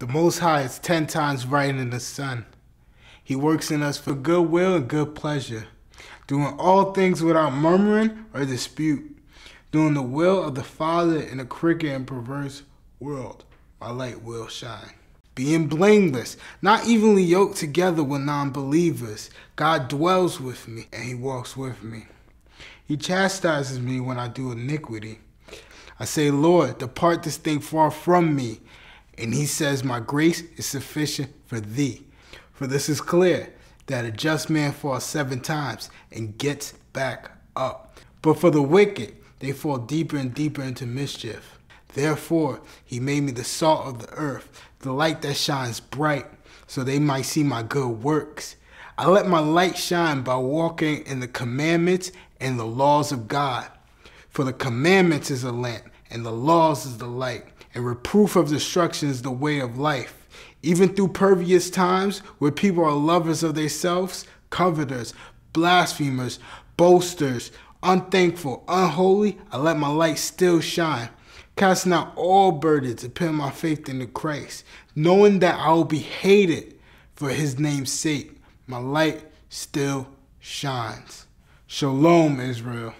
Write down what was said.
The Most High is ten times brighter than the sun. He works in us for good will and good pleasure, doing all things without murmuring or dispute, doing the will of the Father in a crooked and perverse world. My light will shine. Being blameless, not evenly yoked together with non believers, God dwells with me and He walks with me. He chastises me when I do iniquity. I say, Lord, depart this thing far from me. And he says, My grace is sufficient for thee. For this is clear that a just man falls seven times and gets back up. But for the wicked, they fall deeper and deeper into mischief. Therefore, he made me the salt of the earth, the light that shines bright, so they might see my good works. I let my light shine by walking in the commandments and the laws of God. For the commandments is a lamp, and the laws is the light and reproof of destruction is the way of life. Even through pervious times, where people are lovers of themselves, covetous, blasphemers, boasters, unthankful, unholy, I let my light still shine. Casting out all burdens and my faith in the Christ, knowing that I will be hated for his name's sake. My light still shines. Shalom, Israel.